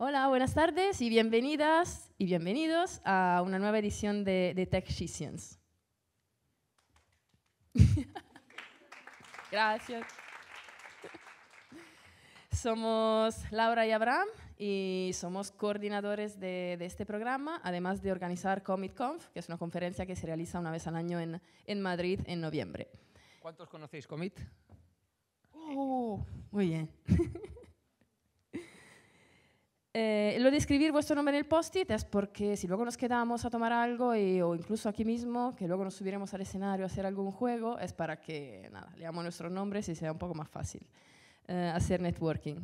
Hola, buenas tardes y bienvenidas y bienvenidos a una nueva edición de, de Gracias. Somos Laura y Abraham y somos coordinadores de, este programa, además de organizar ComitConf, que es una conferencia que se realiza una vez al año en, Madrid en noviembre. ¿Cuántos conocéis Comit? Oh, muy bien. Eh, lo de escribir vuestro nombre en el post-it es porque si luego nos quedamos a tomar algo o incluso aquí mismo, que luego nos subiremos al escenario a hacer algún juego, es para que nada, leamos nuestros nombres y sea un poco más fácil eh, hacer networking.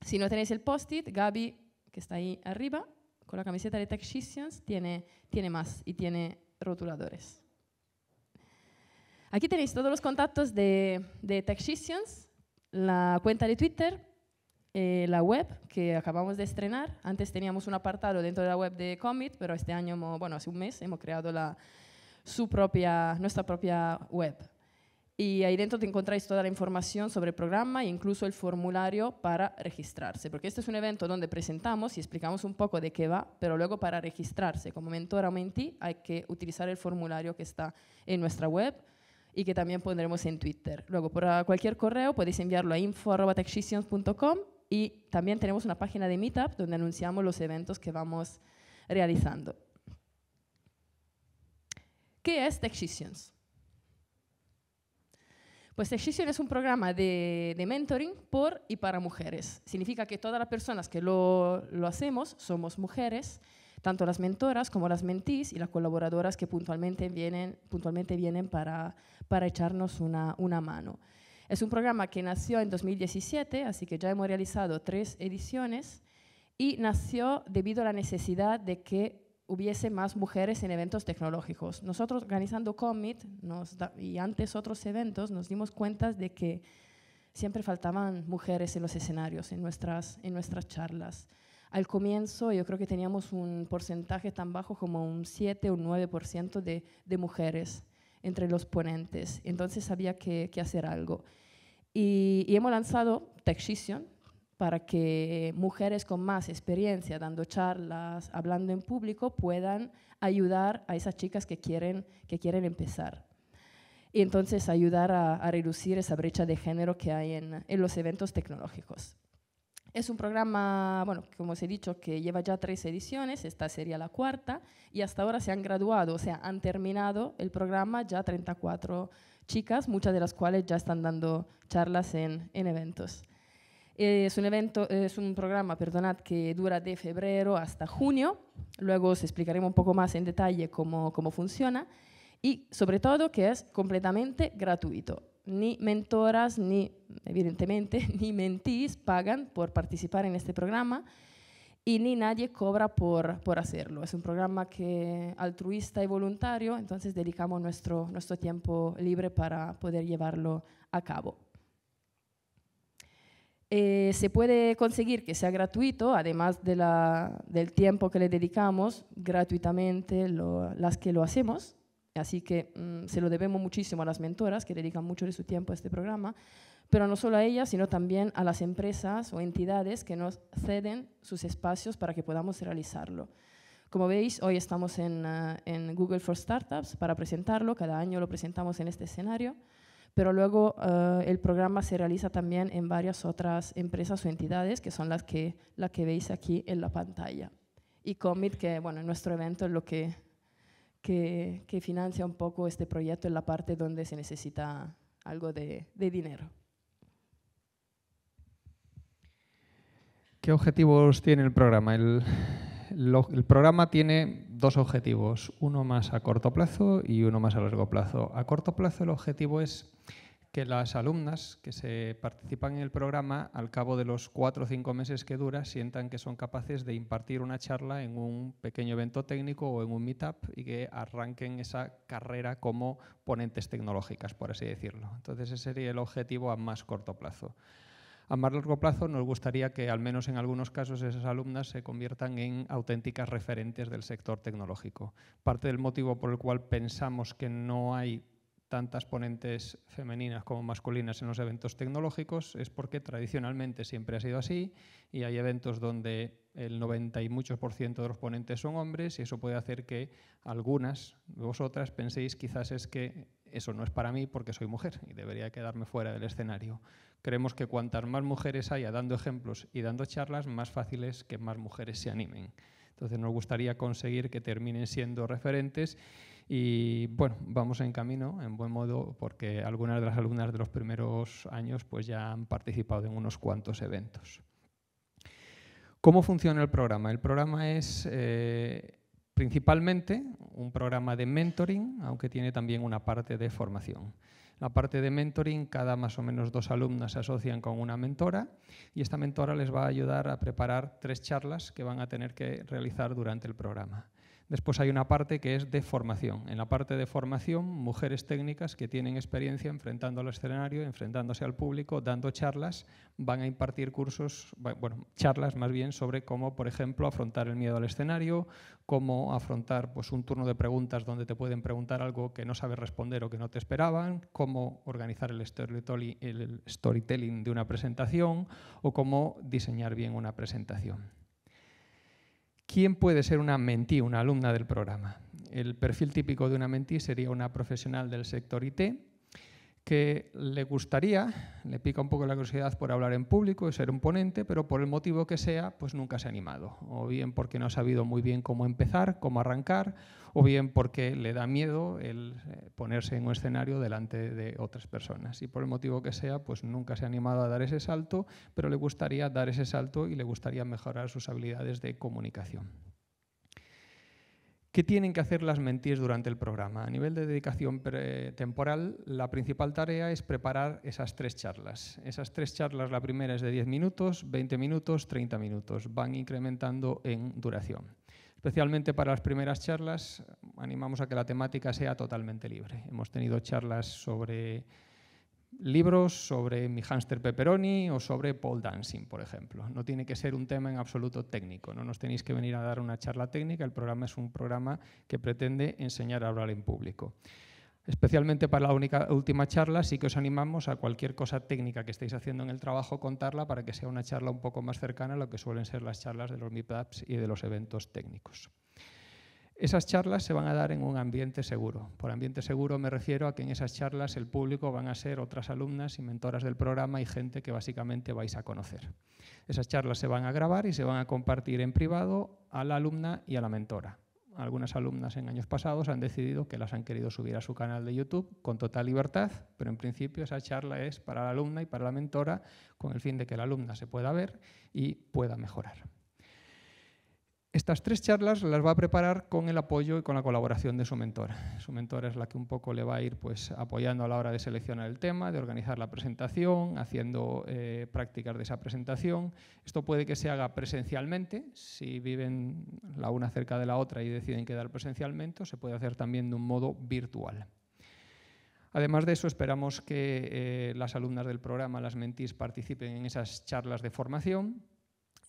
Si no tenéis el post-it, Gaby, que está ahí arriba, con la camiseta de Techicians, tiene, tiene más y tiene rotuladores. Aquí tenéis todos los contactos de, de la cuenta de Twitter, eh, la web que acabamos de estrenar. Antes teníamos un apartado dentro de la web de Commit, pero este año, bueno, hace un mes, hemos creado la, su propia, nuestra propia web. Y ahí dentro te encontráis toda la información sobre el programa e incluso el formulario para registrarse, porque este es un evento donde presentamos y explicamos un poco de qué va, pero luego para registrarse como mentor o mentí hay que utilizar el formulario que está en nuestra web y que también pondremos en Twitter. Luego, por cualquier correo podéis enviarlo a info.techsessions.com y también tenemos una página de Meetup donde anunciamos los eventos que vamos realizando. ¿Qué es TechChisions? Pues TechChisions es un programa de, mentoring por y para mujeres. Significa que todas las personas que lo, hacemos somos mujeres, tanto las mentoras como las mentees y las colaboradoras que puntualmente vienen, puntualmente vienen para, echarnos una mano. Es un programa que nació en 2017, así que ya hemos realizado tres ediciones y nació debido a la necesidad de que hubiese más mujeres en eventos tecnológicos. Nosotros organizando Commit y antes otros eventos nos dimos cuenta de que siempre faltaban mujeres en los escenarios, en nuestras, en nuestras charlas. Al comienzo yo creo que teníamos un porcentaje tan bajo como un 7 o un 9% de, de mujeres entre los ponentes. Entonces había que, hacer algo. Y, hemos lanzado Techcision para que mujeres con más experiencia dando charlas, hablando en público, puedan ayudar a esas chicas que quieren, que quieren empezar. Y entonces ayudar a, reducir esa brecha de género que hay en los eventos tecnológicos. Es un programa, bueno, como os he dicho, que lleva ya tres ediciones, esta sería la cuarta, y hasta ahora se han graduado, o sea, han terminado el programa ya 34 chicas, muchas de las cuales ya están dando charlas en, eventos. Eh, es un, evento, es un programa perdonad, que dura de febrero hasta junio, luego os explicaremos un poco más en detalle cómo funciona y sobre todo que es completamente gratuito ni mentoras, ni, evidentemente, ni mentís pagan por participar en este programa y ni nadie cobra por, hacerlo. Es un programa que altruista y voluntario, entonces dedicamos nuestro, nuestro tiempo libre para poder llevarlo a cabo. Eh, se puede conseguir que sea gratuito, además del tiempo que le dedicamos gratuitamente las que lo hacemos. Así que mm, se lo debemos muchísimo a las mentoras que dedican mucho de su tiempo a este programa, pero no solo a ellas, sino también a las empresas o entidades que nos ceden sus espacios para que podamos realizarlo. Como veis, hoy estamos en, ah, Google for Startups para presentarlo, cada año lo presentamos en este escenario, pero luego ah, el programa se realiza también en varias otras empresas o entidades que son las que, que veis aquí en la pantalla. Y Comit, que bueno, en nuestro evento es lo que que, financia un poco este proyecto en la parte donde se necesita algo de, dinero. ¿Qué objetivos tiene el programa? El, el, programa tiene dos objetivos, uno más a corto plazo y uno más a largo plazo. A corto plazo el objetivo es que las alumnas que se participan en el programa, al cabo de los cuatro o cinco meses que dura, sientan que son capaces de impartir una charla en un pequeño evento técnico o en un meetup y que arranquen esa carrera como ponentes tecnológicas, por así decirlo. Entonces ese sería el objetivo a más corto plazo. A más largo plazo nos gustaría que al menos en algunos casos esas alumnas se conviertan en auténticas referentes del sector tecnológico. Parte del motivo por el cual pensamos que no hay tantas ponentes femeninas como masculinas en los eventos tecnológicos es porque tradicionalmente siempre ha sido así y hay eventos donde el 90 y muchos por ciento de los ponentes son hombres y eso puede hacer que algunas de vosotras penséis quizás es que eso no es para mí porque soy mujer y debería quedarme fuera del escenario. Creemos que cuantas más mujeres haya dando ejemplos y dando charlas, más fácil es que más mujeres se animen. Entonces nos gustaría conseguir que terminen siendo referentes y bueno, vamos en camino, en buen modo, porque algunas de las alumnas de los primeros años pues ya han participado en unos cuantos eventos. ¿Cómo funciona el programa? El programa es eh, principalmente un programa de mentoring, aunque tiene también una parte de formación. La parte de mentoring, cada más o menos dos alumnas se asocian con una mentora y esta mentora les va a ayudar a preparar tres charlas que van a tener que realizar durante el programa. Después hay una parte que es de formación. En la parte de formación, mujeres técnicas que tienen experiencia enfrentando al escenario, enfrentándose al público, dando charlas, van a impartir cursos, bueno, charlas más bien sobre cómo, por ejemplo, afrontar el miedo al escenario, cómo afrontar pues, un turno de preguntas donde te pueden preguntar algo que no sabes responder o que no te esperaban, cómo organizar el, storytelling de una presentación o cómo diseñar bien una presentación. ¿Quién puede ser una mentí, una alumna del programa? El perfil típico de una mentí sería una profesional del sector IT que le gustaría, le pica un poco la curiosidad por hablar en público y ser un ponente, pero por el motivo que sea, pues nunca se ha animado. O bien porque no ha sabido muy bien cómo empezar, cómo arrancar, o bien porque le da miedo el eh, ponerse en un escenario delante de otras personas. Y por el motivo que sea, pues nunca se ha animado a dar ese salto, pero le gustaría dar ese salto y le gustaría mejorar sus habilidades de comunicación. ¿Qué tienen que hacer las mentiras durante el programa? A nivel de dedicación temporal, la principal tarea es preparar esas tres charlas. Esas tres charlas, la primera es de 10 minutos, 20 minutos, 30 minutos. Van incrementando en duración. Especialmente para las primeras charlas, animamos a que la temática sea totalmente libre. Hemos tenido charlas sobre libros sobre mi hamster pepperoni o sobre pole dancing, por ejemplo. No tiene que ser un tema en absoluto técnico, no nos tenéis que venir a dar una charla técnica, el programa es un programa que pretende enseñar a hablar en público. Especialmente para la última charla, sí que os animamos a cualquier cosa técnica que estéis haciendo en el trabajo, contarla para que sea una charla un poco más cercana a lo que suelen ser las charlas de los meetups y de los eventos técnicos. Esas charlas se van a dar en un ambiente seguro. Por ambiente seguro me refiero a que en esas charlas el público van a ser otras alumnas y mentoras del programa y gente que básicamente vais a conocer. Esas charlas se van a grabar y se van a compartir en privado a la alumna y a la mentora. Algunas alumnas en años pasados han decidido que las han querido subir a su canal de YouTube con total libertad, pero en principio esa charla es para la alumna y para la mentora con el fin de que la alumna se pueda ver y pueda mejorar. Estas tres charlas las va a preparar con el apoyo y con la colaboración de su mentor. Su mentor es la que un poco le va a ir pues, apoyando a la hora de seleccionar el tema, de organizar la presentación, haciendo eh, prácticas de esa presentación. Esto puede que se haga presencialmente, si viven la una cerca de la otra y deciden quedar presencialmente, se puede hacer también de un modo virtual. Además de eso, esperamos que eh, las alumnas del programa, las mentis, participen en esas charlas de formación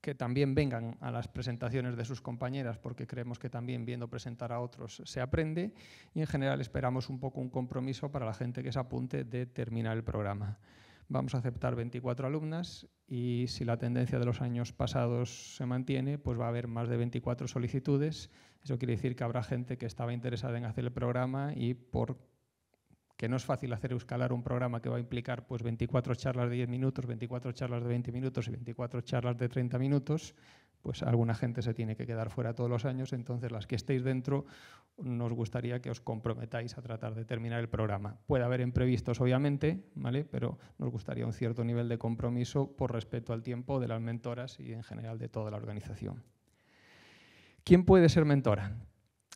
que también vengan a las presentaciones de sus compañeras, porque creemos que también viendo presentar a otros se aprende, y en general esperamos un poco un compromiso para la gente que se apunte de terminar el programa. Vamos a aceptar 24 alumnas y si la tendencia de los años pasados se mantiene, pues va a haber más de 24 solicitudes. Eso quiere decir que habrá gente que estaba interesada en hacer el programa y por que no es fácil hacer escalar un programa que va a implicar pues 24 charlas de 10 minutos, 24 charlas de 20 minutos y 24 charlas de 30 minutos, pues alguna gente se tiene que quedar fuera todos los años, entonces las que estéis dentro nos gustaría que os comprometáis a tratar de terminar el programa. Puede haber imprevistos, obviamente, ¿vale? pero nos gustaría un cierto nivel de compromiso por respeto al tiempo de las mentoras y en general de toda la organización. ¿Quién puede ser mentora?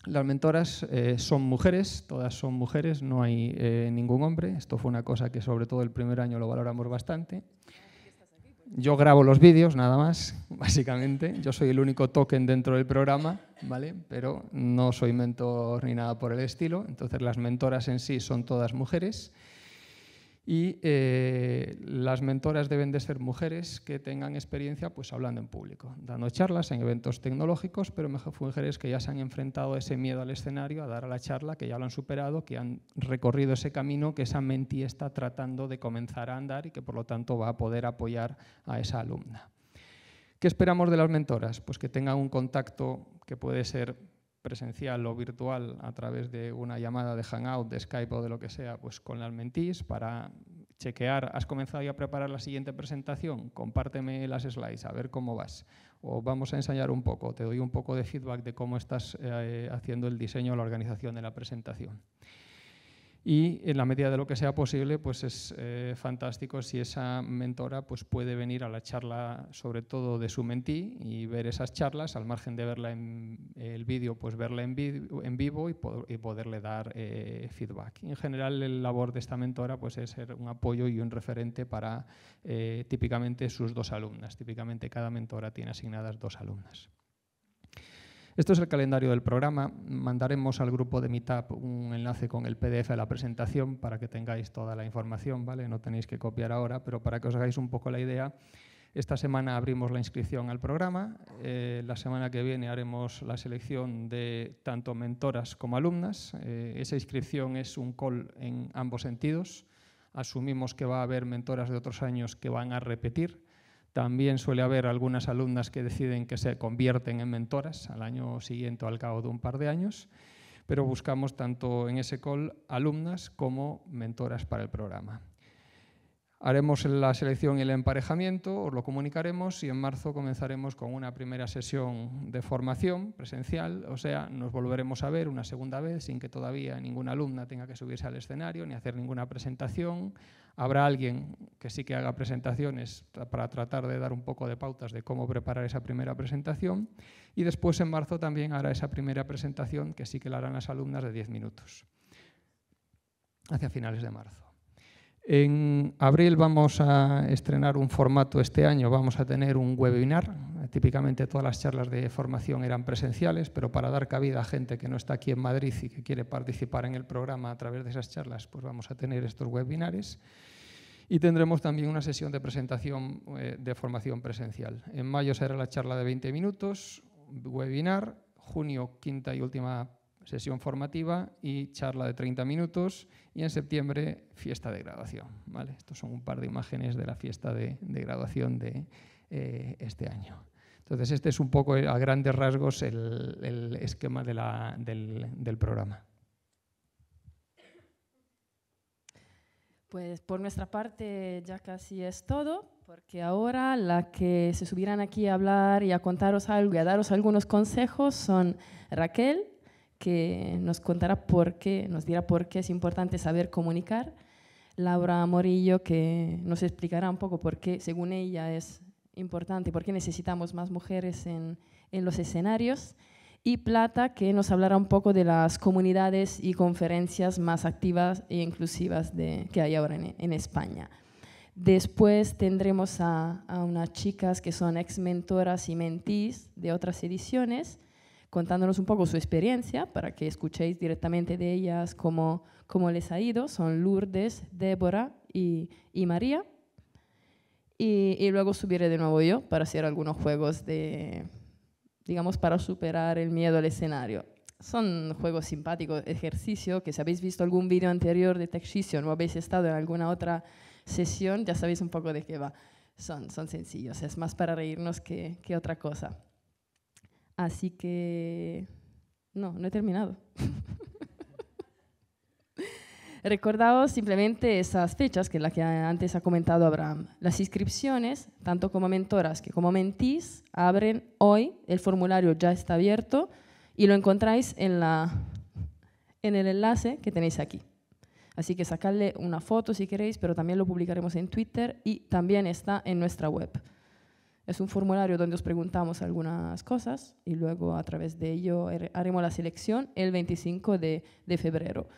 Las mentoras eh, son mujeres, todas son mujeres, no hay eh, ningún hombre. Esto fue una cosa que sobre todo el primer año lo valoramos bastante. Yo grabo los vídeos, nada más, básicamente. Yo soy el único token dentro del programa, ¿vale? Pero no soy mentor ni nada por el estilo. Entonces las mentoras en sí son todas mujeres y eh, las mentoras deben de ser mujeres que tengan experiencia pues hablando en público, dando charlas en eventos tecnológicos, pero mujeres que ya se han enfrentado a ese miedo al escenario, a dar a la charla, que ya lo han superado, que han recorrido ese camino que esa mentí está tratando de comenzar a andar y que por lo tanto va a poder apoyar a esa alumna. ¿Qué esperamos de las mentoras? Pues que tengan un contacto que puede ser presencial o virtual a través de una llamada de Hangout, de Skype o de lo que sea, pues con la para chequear, has comenzado ya a preparar la siguiente presentación, compárteme las slides, a ver cómo vas. O vamos a ensayar un poco, te doy un poco de feedback de cómo estás eh, haciendo el diseño o la organización de la presentación y en la medida de lo que sea posible, pues es eh, fantástico si esa mentora pues puede venir a la charla, sobre todo de su mentí, y ver esas charlas, al margen de verla en eh, el vídeo, pues verla en, en vivo y, poderle dar eh, feedback. en general, la labor de esta mentora pues es ser un apoyo y un referente para típicamente sus dos alumnas. Típicamente cada mentora tiene asignadas dos alumnas. Esto es el calendario del programa. Mandaremos al grupo de Meetup un enlace con el PDF de la presentación para que tengáis toda la información, ¿vale? No tenéis que copiar ahora, pero para que os hagáis un poco la idea, esta semana abrimos la inscripción al programa, eh, la semana que viene haremos la selección de tanto mentoras como alumnas. Eh, esa inscripción es un call en ambos sentidos. Asumimos que va a haber mentoras de otros años que van a repetir también suele haber algunas alumnas que deciden que se convierten en mentoras al año siguiente o al cabo de un par de años, pero buscamos tanto en ese call alumnas como mentoras para el programa. Haremos la selección y el emparejamiento, os lo comunicaremos y en marzo comenzaremos con una primera sesión de formación presencial, o sea, nos volveremos a ver una segunda vez sin que todavía ninguna alumna tenga que subirse al escenario ni hacer ninguna presentación. Habrá alguien que sí que haga presentaciones para tratar de dar un poco de pautas de cómo preparar esa primera presentación y después en marzo también hará esa primera presentación que sí que la harán las alumnas de 10 minutos, hacia finales de marzo. En abril vamos a estrenar un formato este año, vamos a tener un webinar. Típicamente todas las charlas de formación eran presenciales, pero para dar cabida a gente que no está aquí en Madrid y que quiere participar en el programa a través de esas charlas, pues vamos a tener estos webinares. Y tendremos también una sesión de presentación eh, de formación presencial. En mayo será la charla de 20 minutos, webinar, junio quinta y última sesión formativa y charla de 30 minutos y en septiembre fiesta de graduación. ¿vale? Estos son un par de imágenes de la fiesta de, graduación de eh, este año. Entonces, este es un poco eh, a grandes rasgos el, esquema del, del programa. Pues por nuestra parte ya casi es todo, porque ahora la que se subirán aquí a hablar y a contaros algo y a daros algunos consejos son Raquel, que nos contará por qué, nos dirá por qué es importante saber comunicar. Laura Morillo, que nos explicará un poco por qué, según ella, es importante, por qué necesitamos más mujeres en, los escenarios. Y Plata, que nos hablará un poco de las comunidades y conferencias más activas e inclusivas que hay ahora en, España. Después tendremos a, a, unas chicas que son ex mentoras y mentís de otras ediciones contándonos un poco su experiencia para que escuchéis directamente de ellas cómo, les ha ido. Son Lourdes, Débora y, María. Y, luego subiré de nuevo yo para hacer algunos juegos de, digamos, para superar el miedo al escenario. Son juegos simpáticos, ejercicio, que si habéis visto algún vídeo anterior de TechSession o habéis estado en alguna otra sesión, ya sabéis un poco de qué va. Son, sencillos, es más para reírnos que otra cosa. Así que, no, no he terminado. Recordaos simplemente esas fechas que la que antes ha comentado Abraham. Las inscripciones, tanto como mentoras que como mentís, abren hoy. El formulario ya está abierto y lo encontráis en, en el enlace que tenéis aquí. Así que sacadle una foto si queréis, pero también lo publicaremos en Twitter y también está en nuestra web. Es un formulario donde os preguntamos algunas cosas y luego a través de ello er, haremos la selección el 25 de, de febrero.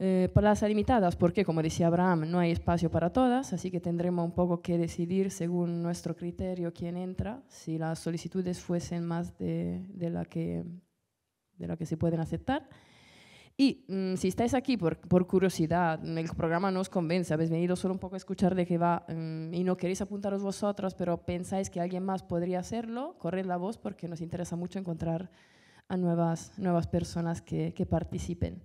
Eh, plazas limitadas, porque como decía Abraham, no hay espacio para todas, así que tendremos un poco que decidir según nuestro criterio quién entra, si las solicitudes fuesen más de, de la que, de la que se pueden aceptar. Y mm, si estáis aquí por, por, curiosidad, mm, el programa no os convence, habéis venido solo un poco a escuchar de qué va mm, y no queréis apuntaros vosotros, pero pensáis que alguien más podría hacerlo, corred la voz porque nos interesa mucho encontrar a nuevas, nuevas personas que, que participen.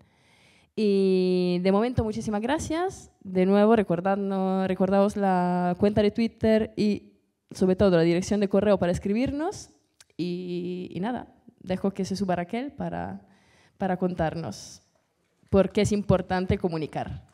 Y de momento, muchísimas gracias. De nuevo, recordaos la cuenta de Twitter y sobre todo la dirección de correo para escribirnos. Y, y nada, dejo que se suba Raquel para para contarnos por qué es importante comunicar.